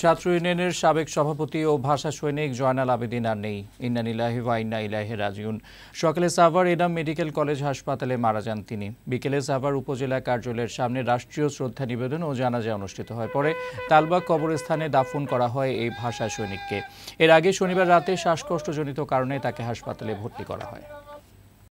ছাত্র ইউনিয়নের সাবেক সভাপতি ও ভাষা সৈনিক জয়নাল আবেদিন আর নেই ইন্নানিল্লাহি ওয়া ইন্না ইলাইহি রাজিউন সকালে সাভার এনাম মেডিকেল কলেজ হাসপাতালে মারা যান তিনি বিকেলে সাভার উপজেলা কার্যালয়ের সামনে রাষ্ট্রীয় শ্রদ্ধা নিবেদন ও জানাজা অনুষ্ঠিত হয় পরে তালবাগ কবরস্থানে দাফন করা হয় এই ভাষা সৈনিককে এর আগে শনিবার রাতে শ্বাসকষ্টজনিত কারণে তাকে হাসপাতালে ভর্তি করা হয়